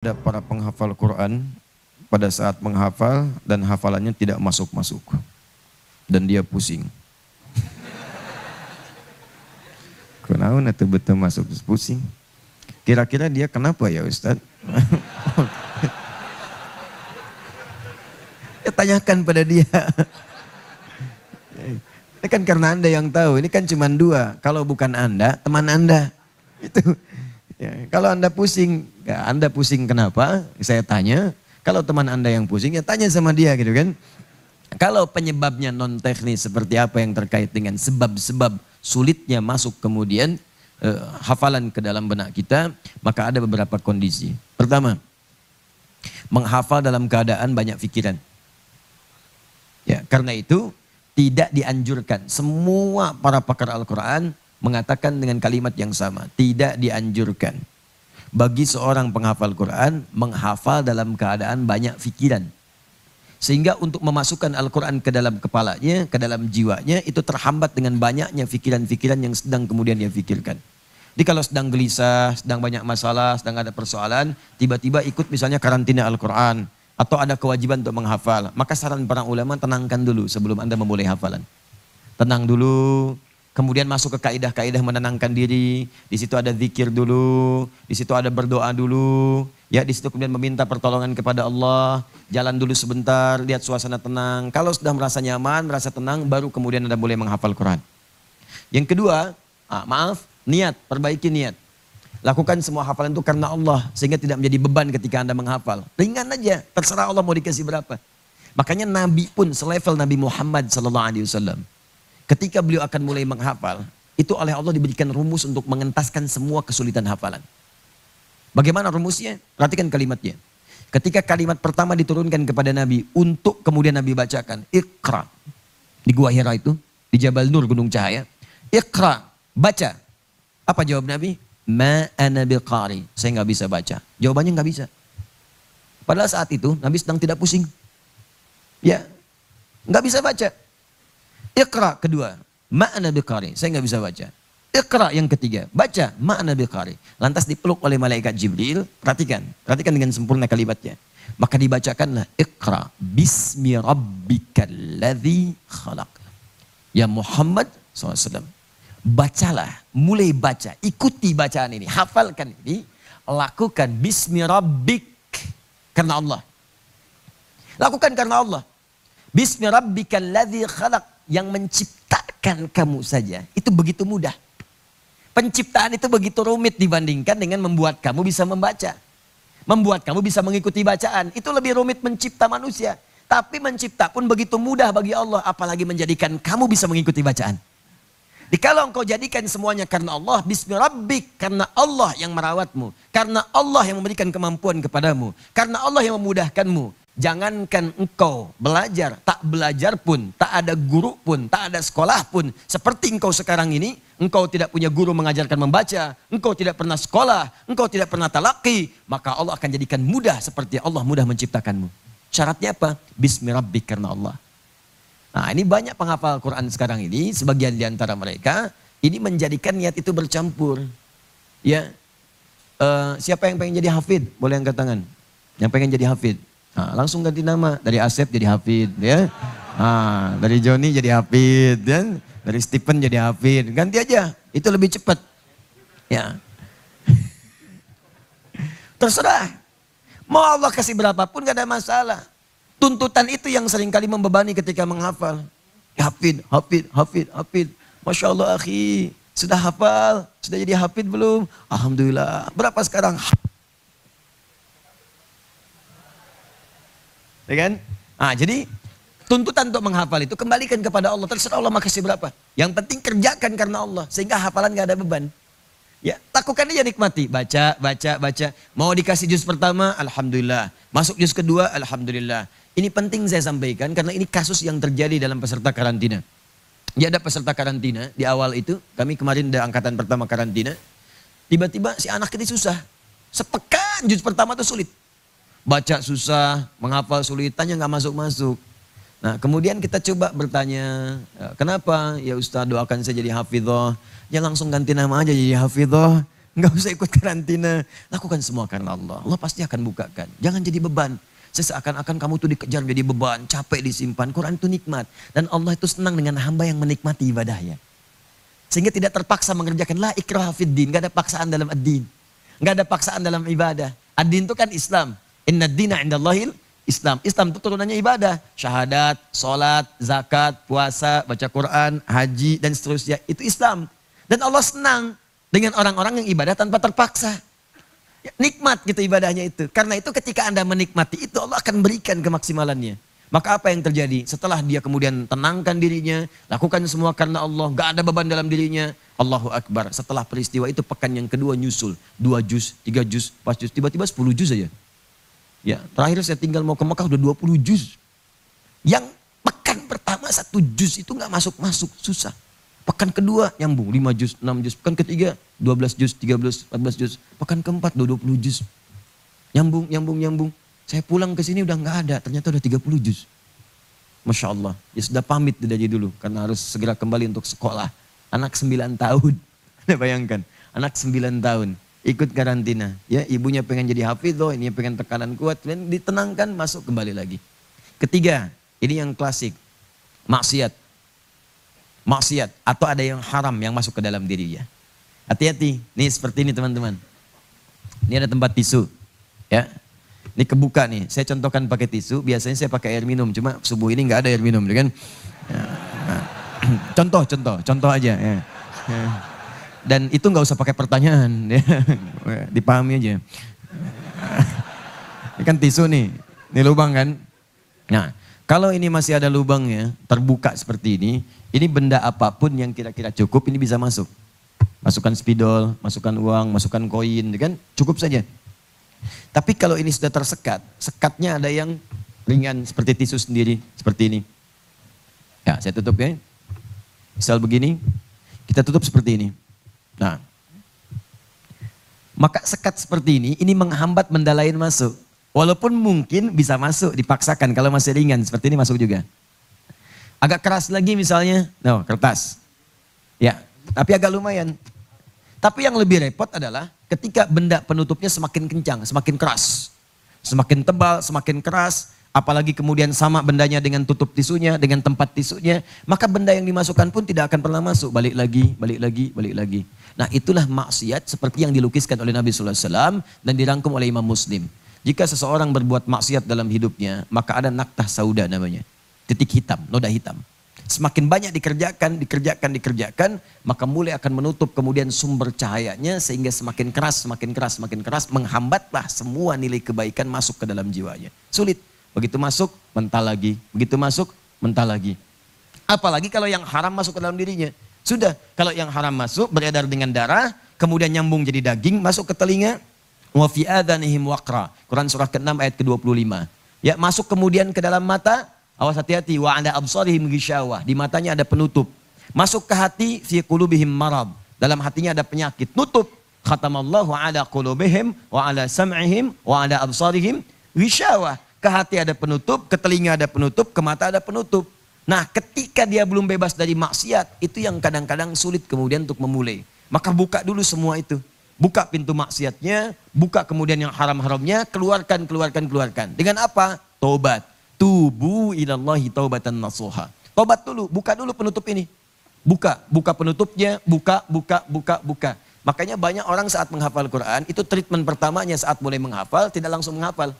ada para penghafal Quran pada saat menghafal dan hafalannya tidak masuk-masuk dan dia pusing. Kenapa itu betul masuk pusing. Kira-kira dia kenapa ya Ustaz? ya, tanyakan pada dia. ini kan karena Anda yang tahu, ini kan cuma dua. Kalau bukan Anda, teman Anda. Itu Ya, kalau Anda pusing, ya Anda pusing kenapa? Saya tanya. Kalau teman Anda yang pusing, ya tanya sama dia gitu kan. Kalau penyebabnya non teknis seperti apa yang terkait dengan sebab-sebab sulitnya masuk kemudian eh, hafalan ke dalam benak kita, maka ada beberapa kondisi. Pertama, menghafal dalam keadaan banyak pikiran. Ya, karena itu tidak dianjurkan semua para pakar Al-Qur'an mengatakan dengan kalimat yang sama, tidak dianjurkan bagi seorang penghafal Quran menghafal dalam keadaan banyak pikiran. Sehingga untuk memasukkan Al-Quran ke dalam kepalanya, ke dalam jiwanya, itu terhambat dengan banyaknya pikiran-pikiran yang sedang kemudian dia pikirkan. Jadi kalau sedang gelisah, sedang banyak masalah, sedang ada persoalan, tiba-tiba ikut misalnya karantina Al-Quran, atau ada kewajiban untuk menghafal, maka saran para ulama tenangkan dulu sebelum Anda memulai hafalan. Tenang dulu, Kemudian masuk ke kaidah-kaidah menenangkan diri. Di situ ada zikir dulu, di situ ada berdoa dulu. Ya, di situ kemudian meminta pertolongan kepada Allah. Jalan dulu sebentar, lihat suasana tenang. Kalau sudah merasa nyaman, merasa tenang, baru kemudian Anda boleh menghafal Quran. Yang kedua, ah, maaf, niat, perbaiki niat. Lakukan semua hafalan itu karena Allah sehingga tidak menjadi beban ketika Anda menghafal. Ringan aja, terserah Allah mau dikasih berapa. Makanya Nabi pun selevel Nabi Muhammad sallallahu alaihi wasallam. Ketika beliau akan mulai menghafal, itu oleh Allah diberikan rumus untuk mengentaskan semua kesulitan hafalan. Bagaimana rumusnya? Perhatikan kalimatnya. Ketika kalimat pertama diturunkan kepada Nabi untuk kemudian Nabi bacakan, Iqra. Di Gua Hira itu, di Jabal Nur Gunung Cahaya. Iqra, baca. Apa jawab Nabi? Ma ana biqari. Saya nggak bisa baca. Jawabannya nggak bisa. Padahal saat itu Nabi sedang tidak pusing. Ya, nggak bisa baca. Iqra kedua, makna biqari. Saya nggak bisa baca. Iqra yang ketiga, baca makna biqari. Lantas dipeluk oleh malaikat Jibril, perhatikan, perhatikan dengan sempurna kalimatnya. Maka dibacakanlah Iqra bismi rabbikal ladzi khalaq. Ya Muhammad SAW. Bacalah, mulai baca, ikuti bacaan ini, hafalkan ini, lakukan bismi rabbik karena Allah. Lakukan karena Allah. Bismi rabbikal ladzi khalaq yang menciptakan kamu saja itu begitu mudah. Penciptaan itu begitu rumit dibandingkan dengan membuat kamu bisa membaca. Membuat kamu bisa mengikuti bacaan. Itu lebih rumit mencipta manusia. Tapi mencipta pun begitu mudah bagi Allah. Apalagi menjadikan kamu bisa mengikuti bacaan. Dikalau engkau jadikan semuanya karena Allah, Bismillah karena Allah yang merawatmu, karena Allah yang memberikan kemampuan kepadamu, karena Allah yang memudahkanmu, Jangankan engkau belajar, tak belajar pun, tak ada guru pun, tak ada sekolah pun. Seperti engkau sekarang ini, engkau tidak punya guru mengajarkan membaca, engkau tidak pernah sekolah, engkau tidak pernah talaki, maka Allah akan jadikan mudah seperti Allah mudah menciptakanmu. Syaratnya apa? Bismillahirrahmanirrahim karena Allah. Nah ini banyak penghafal Quran sekarang ini, sebagian di antara mereka, ini menjadikan niat itu bercampur. Ya, uh, siapa yang pengen jadi hafid? Boleh angkat tangan. Yang pengen jadi hafid. Nah, langsung ganti nama dari Asep jadi Hafid ya. Nah, dari Joni jadi Hafid dan ya. dari Stephen jadi Hafid. Ganti aja, itu lebih cepat. Ya. Terserah. Mau Allah kasih berapapun gak ada masalah. Tuntutan itu yang seringkali membebani ketika menghafal. Ya, hafid, hafid, hafid, hafid. Masya Allah akhi, sudah hafal? Sudah jadi hafid belum? Alhamdulillah. Berapa sekarang? Ya kan? Nah, jadi tuntutan untuk menghafal itu kembalikan kepada Allah. Terserah Allah makasih berapa. Yang penting kerjakan karena Allah. Sehingga hafalan gak ada beban. Ya, lakukan aja nikmati. Baca, baca, baca. Mau dikasih jus pertama, Alhamdulillah. Masuk jus kedua, Alhamdulillah. Ini penting saya sampaikan karena ini kasus yang terjadi dalam peserta karantina. Dia ada peserta karantina di awal itu. Kami kemarin ada angkatan pertama karantina. Tiba-tiba si anak ini susah. Sepekan jus pertama itu sulit baca susah, menghafal sulit, tanya nggak masuk-masuk. Nah, kemudian kita coba bertanya, ya, kenapa? Ya Ustaz doakan saya jadi hafidhoh. Ya langsung ganti nama aja jadi hafidhoh. Nggak usah ikut karantina. Lakukan semua karena Allah. Allah pasti akan bukakan. Jangan jadi beban. Seseakan-akan kamu tuh dikejar jadi beban, capek disimpan. Quran itu nikmat. Dan Allah itu senang dengan hamba yang menikmati ibadahnya. Sehingga tidak terpaksa mengerjakan la ikrah fid din. Gak ada paksaan dalam ad-din. Gak ada paksaan dalam ibadah. Ad-din itu kan Islam. Inna dina indallahil Islam. Islam itu turunannya ibadah. Syahadat, sholat, zakat, puasa, baca Quran, haji, dan seterusnya. Itu Islam. Dan Allah senang dengan orang-orang yang ibadah tanpa terpaksa. Ya, nikmat gitu ibadahnya itu. Karena itu ketika Anda menikmati itu Allah akan berikan kemaksimalannya. Maka apa yang terjadi? Setelah dia kemudian tenangkan dirinya, lakukan semua karena Allah, gak ada beban dalam dirinya. Allahu Akbar. Setelah peristiwa itu pekan yang kedua nyusul. Dua juz, tiga juz, pas juz, tiba-tiba sepuluh juz saja. Ya, terakhir saya tinggal mau ke Mekah udah 20 juz. Yang pekan pertama satu juz itu nggak masuk-masuk, susah. Pekan kedua nyambung 5 juz, 6 juz. Pekan ketiga 12 juz, 13, 14 juz. Pekan keempat dua 20 juz. Nyambung, nyambung, nyambung. Saya pulang ke sini udah nggak ada, ternyata udah 30 juz. Masya Allah, ya sudah pamit dari dulu karena harus segera kembali untuk sekolah. Anak 9 tahun, bayangkan, anak 9 tahun ikut karantina. Ya, ibunya pengen jadi hafidho, ini pengen tekanan kuat, dan ditenangkan masuk kembali lagi. Ketiga, ini yang klasik, maksiat. Maksiat atau ada yang haram yang masuk ke dalam diri ya. Hati-hati, nih seperti ini teman-teman. Ini ada tempat tisu, ya. Ini kebuka nih, saya contohkan pakai tisu, biasanya saya pakai air minum, cuma subuh ini nggak ada air minum, ya kan? Ya. Nah. Contoh, contoh, contoh aja. Ya. Ya. Dan itu nggak usah pakai pertanyaan, ya. dipahami aja. ini kan tisu nih, ini lubang kan. Nah, kalau ini masih ada lubangnya, terbuka seperti ini, ini benda apapun yang kira-kira cukup ini bisa masuk. Masukkan spidol, masukkan uang, masukkan koin, kan cukup saja. Tapi kalau ini sudah tersekat, sekatnya ada yang ringan seperti tisu sendiri, seperti ini. Ya, saya tutup ya. Misal begini, kita tutup seperti ini. Nah, maka sekat seperti ini, ini menghambat lain masuk. Walaupun mungkin bisa masuk, dipaksakan kalau masih ringan, seperti ini masuk juga. Agak keras lagi misalnya, no, kertas. Ya, tapi agak lumayan. Tapi yang lebih repot adalah ketika benda penutupnya semakin kencang, semakin keras. Semakin tebal, semakin keras, Apalagi kemudian sama bendanya dengan tutup tisunya, dengan tempat tisunya. Maka benda yang dimasukkan pun tidak akan pernah masuk. Balik lagi, balik lagi, balik lagi. Nah itulah maksiat seperti yang dilukiskan oleh Nabi SAW dan dirangkum oleh Imam Muslim. Jika seseorang berbuat maksiat dalam hidupnya, maka ada naktah sauda namanya. Titik hitam, noda hitam. Semakin banyak dikerjakan, dikerjakan, dikerjakan, maka mulai akan menutup kemudian sumber cahayanya sehingga semakin keras, semakin keras, semakin keras menghambatlah semua nilai kebaikan masuk ke dalam jiwanya. Sulit. Begitu masuk, mentah lagi. Begitu masuk, mentah lagi. Apalagi kalau yang haram masuk ke dalam dirinya. Sudah, kalau yang haram masuk beredar dengan darah, kemudian nyambung jadi daging, masuk ke telinga. Quran surah ke-6 ayat ke-25. Ya, masuk kemudian ke dalam mata, awas hati-hati. Wa anda absorihim gishawah. Di matanya ada penutup. Masuk ke hati, fi kulubihim marab. Dalam hatinya ada penyakit. Nutup. Khatamallahu ala kulubihim, wa ala sam'ihim wa ala absorihim gishawah ke hati ada penutup, ke telinga ada penutup, ke mata ada penutup. Nah ketika dia belum bebas dari maksiat, itu yang kadang-kadang sulit kemudian untuk memulai. Maka buka dulu semua itu. Buka pintu maksiatnya, buka kemudian yang haram-haramnya, keluarkan, keluarkan, keluarkan. Dengan apa? Tobat. Tubu ilallahi taubatan nasuha. Tobat dulu, buka dulu penutup ini. Buka, buka penutupnya, buka, buka, buka, buka. Makanya banyak orang saat menghafal Quran, itu treatment pertamanya saat mulai menghafal, tidak langsung menghafal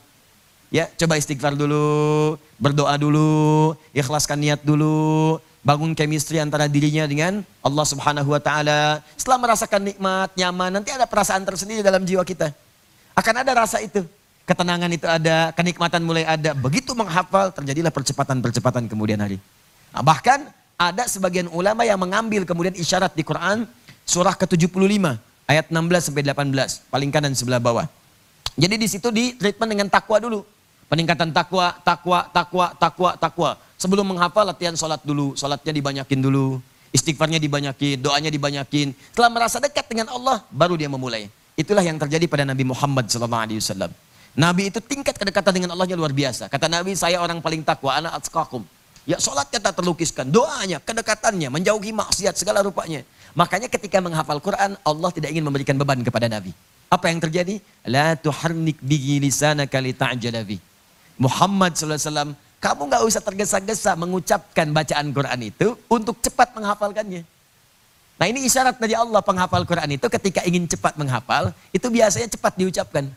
Ya, coba istighfar dulu, berdoa dulu, ikhlaskan niat dulu, bangun chemistry antara dirinya dengan Allah Subhanahu wa taala. Setelah merasakan nikmat, nyaman, nanti ada perasaan tersendiri dalam jiwa kita. Akan ada rasa itu. Ketenangan itu ada, kenikmatan mulai ada. Begitu menghafal, terjadilah percepatan-percepatan kemudian hari. Nah, bahkan ada sebagian ulama yang mengambil kemudian isyarat di Quran surah ke-75 ayat 16 sampai 18, paling kanan sebelah bawah. Jadi di situ di treatment dengan takwa dulu. Peningkatan takwa, takwa, takwa, takwa, takwa. Sebelum menghafal latihan sholat dulu, sholatnya dibanyakin dulu, istighfarnya dibanyakin, doanya dibanyakin. Setelah merasa dekat dengan Allah, baru dia memulai. Itulah yang terjadi pada Nabi Muhammad SAW. Nabi itu tingkat kedekatan dengan Allahnya luar biasa. Kata Nabi, saya orang paling takwa, anak atskakum. Ya sholatnya tak terlukiskan, doanya, kedekatannya, menjauhi maksiat segala rupanya. Makanya ketika menghafal Quran, Allah tidak ingin memberikan beban kepada Nabi. Apa yang terjadi? La tuharnik bihi lisanaka li ta'jalabi. Muhammad SAW, kamu nggak usah tergesa-gesa mengucapkan bacaan Quran itu untuk cepat menghafalkannya. Nah ini isyarat dari Allah penghafal Quran itu ketika ingin cepat menghafal, itu biasanya cepat diucapkan.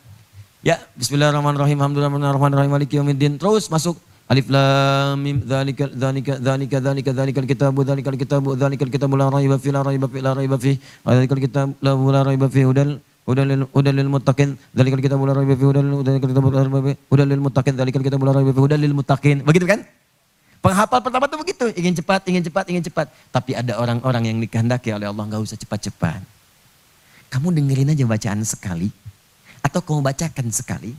Ya, bismillahirrahmanirrahim, alhamdulillahirrahmanirrahim, maliki yamidin. Terus masuk Alif lam mim dzalika dzalika dzalika dzalika dzalikal kitabu dzalikal kitabu dzalikal kitabu la raiba fi la raiba fi la raiba fi dzalikal kitabu la raiba fi hudal udah لل هدى للمتقين ذلك الكتاب لا ريب udah هدى ذلك الكتاب لا ريب فيه هدى للمتقين ذلك الكتاب لا udah فيه begitu kan penghafal pertama tuh begitu ingin cepat ingin cepat ingin cepat tapi ada orang-orang yang dikehendaki oleh Allah nggak usah cepat-cepat kamu dengerin aja bacaan sekali atau kamu bacakan sekali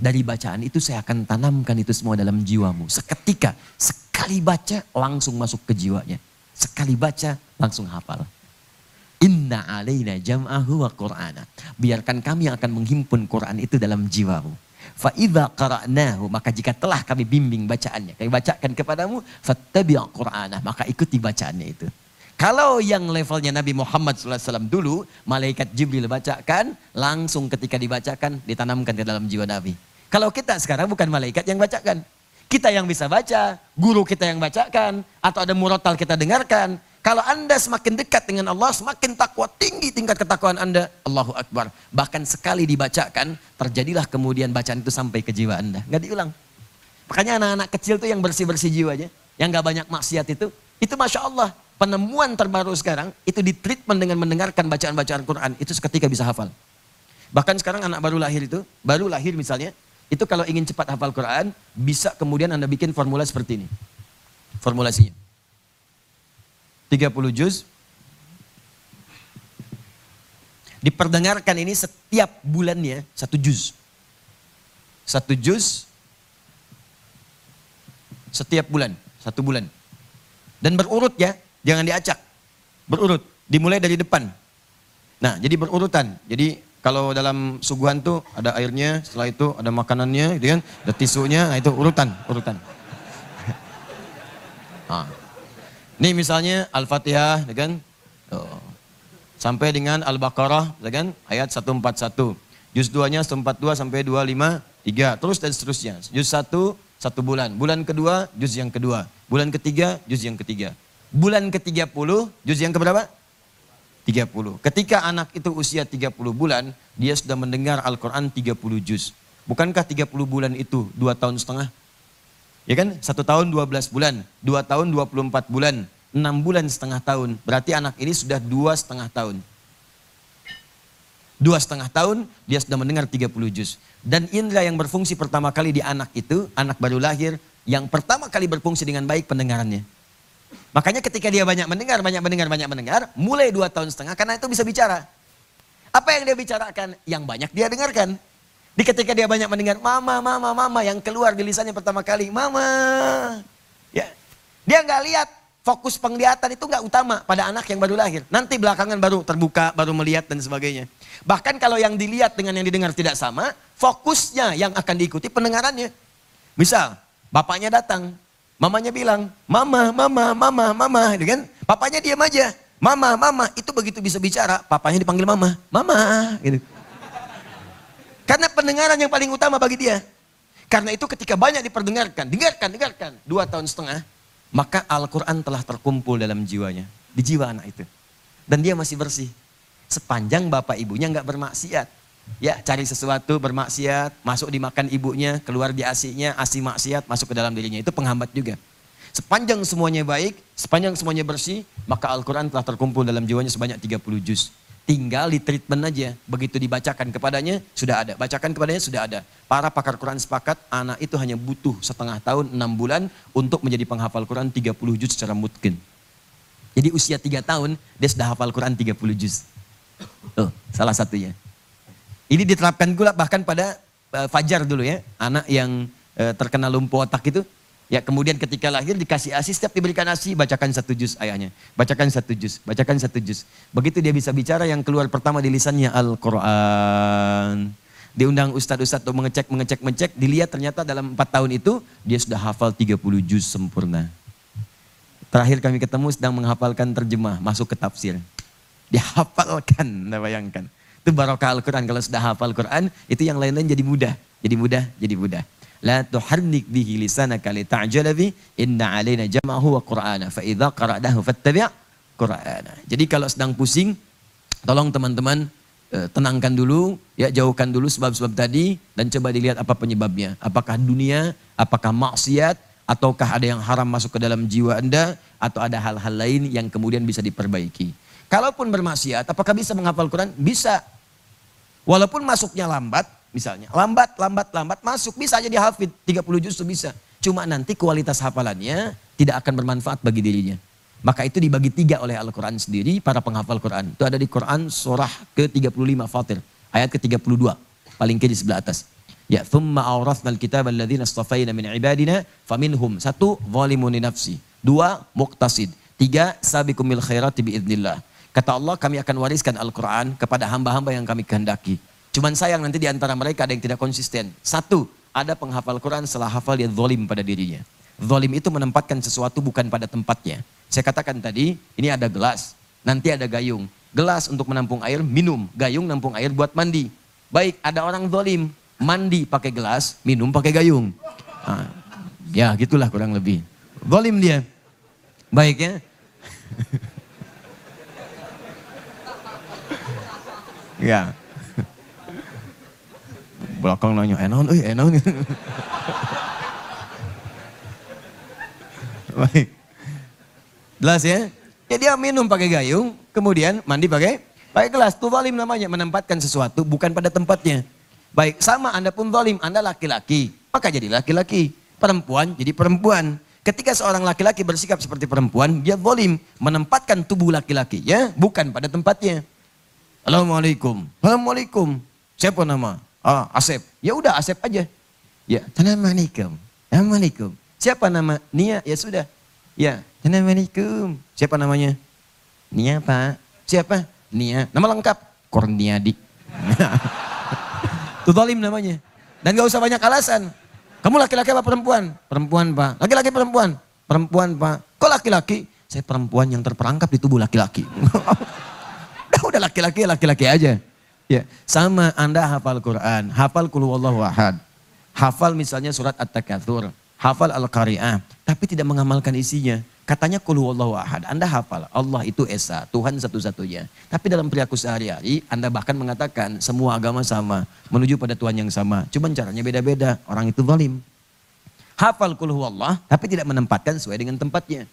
dari bacaan itu saya akan tanamkan itu semua dalam jiwamu seketika sekali baca langsung masuk ke jiwanya sekali baca langsung hafal inna alaina jam'ahu wa qur'ana. Biarkan kami yang akan menghimpun Quran itu dalam jiwamu. Fa idza qara'nahu maka jika telah kami bimbing bacaannya, kami bacakan kepadamu fattabi' qur'ana maka ikuti bacaannya itu. Kalau yang levelnya Nabi Muhammad SAW dulu, malaikat Jibril bacakan, langsung ketika dibacakan, ditanamkan ke dalam jiwa Nabi. Kalau kita sekarang bukan malaikat yang bacakan. Kita yang bisa baca, guru kita yang bacakan, atau ada murotal kita dengarkan. Kalau Anda semakin dekat dengan Allah, semakin takwa tinggi tingkat ketakwaan Anda. Allahu Akbar. Bahkan sekali dibacakan, terjadilah kemudian bacaan itu sampai ke jiwa Anda. Nggak diulang. Makanya anak-anak kecil tuh yang bersih-bersih jiwanya, yang nggak banyak maksiat itu, itu Masya Allah. Penemuan terbaru sekarang, itu di ditreatment dengan mendengarkan bacaan-bacaan Quran, itu seketika bisa hafal. Bahkan sekarang anak baru lahir itu, baru lahir misalnya, itu kalau ingin cepat hafal Quran, bisa kemudian Anda bikin formula seperti ini. Formulasinya. 30 juz. Diperdengarkan ini setiap bulannya satu juz. Satu juz setiap bulan, satu bulan. Dan berurut ya, jangan diacak. Berurut, dimulai dari depan. Nah, jadi berurutan. Jadi kalau dalam suguhan tuh ada airnya, setelah itu ada makanannya gitu kan, ada tisunya, nah itu urutan, urutan. Nah, ini misalnya Al-Fatihah, ya kan? Oh. Sampai dengan Al-Baqarah, ya kan? Ayat 141. Juz 2-nya 142 sampai 253. Terus dan seterusnya. Juz 1, satu bulan. Bulan kedua, juz yang kedua. Bulan ketiga, juz yang ketiga. Bulan ke-30, juz yang keberapa? 30. Ketika anak itu usia 30 bulan, dia sudah mendengar Al-Quran 30 juz. Bukankah 30 bulan itu 2 tahun setengah? Ya kan? Satu tahun dua belas bulan, dua tahun dua puluh empat bulan, enam bulan setengah tahun. Berarti anak ini sudah dua setengah tahun. Dua setengah tahun dia sudah mendengar tiga puluh juz. Dan indera yang berfungsi pertama kali di anak itu, anak baru lahir, yang pertama kali berfungsi dengan baik pendengarannya. Makanya ketika dia banyak mendengar, banyak mendengar, banyak mendengar, mulai dua tahun setengah karena itu bisa bicara. Apa yang dia bicarakan? Yang banyak dia dengarkan. Di ketika dia banyak mendengar mama, mama, mama yang keluar di lisannya pertama kali, mama. Ya. Dia nggak lihat fokus penglihatan itu nggak utama pada anak yang baru lahir. Nanti belakangan baru terbuka, baru melihat dan sebagainya. Bahkan kalau yang dilihat dengan yang didengar tidak sama, fokusnya yang akan diikuti pendengarannya. Misal, bapaknya datang, mamanya bilang, mama, mama, mama, mama, gitu kan? Papanya diam aja, mama, mama. Itu begitu bisa bicara, papanya dipanggil mama, mama, gitu. Karena pendengaran yang paling utama bagi dia. Karena itu ketika banyak diperdengarkan, dengarkan, dengarkan. Dua tahun setengah, maka Al-Quran telah terkumpul dalam jiwanya. Di jiwa anak itu. Dan dia masih bersih. Sepanjang bapak ibunya nggak bermaksiat. Ya, cari sesuatu, bermaksiat, masuk dimakan ibunya, keluar di asinya, asi maksiat, masuk ke dalam dirinya. Itu penghambat juga. Sepanjang semuanya baik, sepanjang semuanya bersih, maka Al-Quran telah terkumpul dalam jiwanya sebanyak 30 juz. Tinggal di treatment aja. Begitu dibacakan kepadanya, sudah ada. Bacakan kepadanya, sudah ada. Para pakar Quran sepakat, anak itu hanya butuh setengah tahun, enam bulan untuk menjadi penghafal Quran 30 juz secara mutkin Jadi usia tiga tahun, dia sudah hafal Quran 30 juz. Tuh, salah satunya. Ini diterapkan gula bahkan pada eh, Fajar dulu ya. Anak yang uh, terkena lumpuh otak itu, Ya kemudian ketika lahir dikasih asi, setiap diberikan asi bacakan satu juz ayahnya. Bacakan satu juz, bacakan satu juz. Begitu dia bisa bicara yang keluar pertama di lisannya Al-Quran. Diundang ustadz-ustadz untuk mengecek, mengecek, mengecek. Dilihat ternyata dalam empat tahun itu dia sudah hafal 30 juz sempurna. Terakhir kami ketemu sedang menghafalkan terjemah, masuk ke tafsir. Dihafalkan, anda bayangkan. Itu barokah Al-Quran. Kalau sudah hafal quran itu yang lain-lain jadi mudah. Jadi mudah, jadi mudah la tuharrik bihi lisanaka li ta'jala inna alaina jam'ahu wa qur'ana fa idza qara'nahu fattabi' qur'ana. Jadi kalau sedang pusing tolong teman-teman eh, tenangkan dulu, ya jauhkan dulu sebab-sebab tadi dan coba dilihat apa penyebabnya. Apakah dunia, apakah maksiat, ataukah ada yang haram masuk ke dalam jiwa Anda atau ada hal-hal lain yang kemudian bisa diperbaiki. Kalaupun bermaksiat, apakah bisa menghafal Quran? Bisa. Walaupun masuknya lambat, misalnya. Lambat, lambat, lambat masuk bisa jadi hafid 30 juz bisa. Cuma nanti kualitas hafalannya tidak akan bermanfaat bagi dirinya. Maka itu dibagi tiga oleh Al-Quran sendiri, para penghafal Quran. Itu ada di Quran surah ke-35 Fatir, ayat ke-32, paling kiri sebelah atas. Ya, thumma awrathna al-kitab al astafayna min ibadina faminhum. Satu, zalimun nafsi. Dua, muqtasid. Tiga, sabikumil khairati biidnillah. Kata Allah, kami akan wariskan Al-Quran kepada hamba-hamba yang kami kehendaki. Cuman sayang nanti di antara mereka ada yang tidak konsisten. Satu, ada penghafal Quran setelah hafal dia zolim pada dirinya. Zolim itu menempatkan sesuatu bukan pada tempatnya. Saya katakan tadi, ini ada gelas, nanti ada gayung. Gelas untuk menampung air, minum. Gayung nampung air buat mandi. Baik, ada orang zolim. Mandi pakai gelas, minum pakai gayung. Nah, ya, gitulah kurang lebih. Zolim dia. Baik ya. ya belakang nanya, enon, eh enon. Eh, eh, Baik. Jelas ya? Jadi ya, dia minum pakai gayung, kemudian mandi pakai pakai gelas. Itu zalim namanya, menempatkan sesuatu bukan pada tempatnya. Baik, sama Anda pun zalim, Anda laki-laki, maka jadi laki-laki. Perempuan jadi perempuan. Ketika seorang laki-laki bersikap seperti perempuan, dia zalim, menempatkan tubuh laki-laki ya, bukan pada tempatnya. Assalamualaikum. Assalamualaikum. Siapa nama? Oh, Asep. Ya udah Asep aja. Ya, Assalamualaikum. Assalamualaikum. Siapa nama? Nia. Ya sudah. Ya, Assalamualaikum. Siapa namanya? Nia, Pak. Siapa? Nia. Nama lengkap? Korniadi. Itu zalim namanya. Dan gak usah banyak alasan. Kamu laki-laki apa perempuan? Perempuan, Pak. Laki-laki perempuan? Perempuan, Pak. Kok laki-laki? Saya perempuan yang terperangkap di tubuh laki-laki. udah laki-laki, ya laki-laki aja. Ya, sama Anda hafal Quran, hafal qul huwallahu ahad. Hafal misalnya surat At-Takatsur, hafal Al-Qari'ah, tapi tidak mengamalkan isinya. Katanya qul huwallahu ahad, Anda hafal Allah itu esa, Tuhan satu-satunya. Tapi dalam perilaku sehari-hari Anda bahkan mengatakan semua agama sama, menuju pada Tuhan yang sama. Cuman caranya beda-beda, orang itu zalim. Hafal qul Allah tapi tidak menempatkan sesuai dengan tempatnya.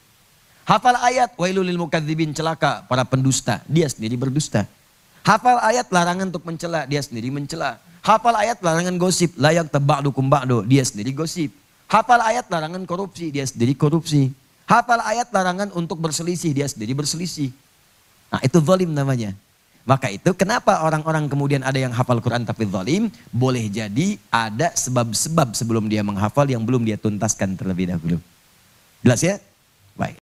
Hafal ayat wailulil mukadzibin celaka para pendusta, dia sendiri berdusta. Hafal ayat larangan untuk mencela, dia sendiri mencela. Hafal ayat larangan gosip, layak tebak dukung bakdo, dia sendiri gosip. Hafal ayat larangan korupsi, dia sendiri korupsi. Hafal ayat larangan untuk berselisih, dia sendiri berselisih. Nah itu zalim namanya. Maka itu kenapa orang-orang kemudian ada yang hafal Quran tapi zalim? Boleh jadi ada sebab-sebab sebelum dia menghafal yang belum dia tuntaskan terlebih dahulu. Jelas ya? Baik.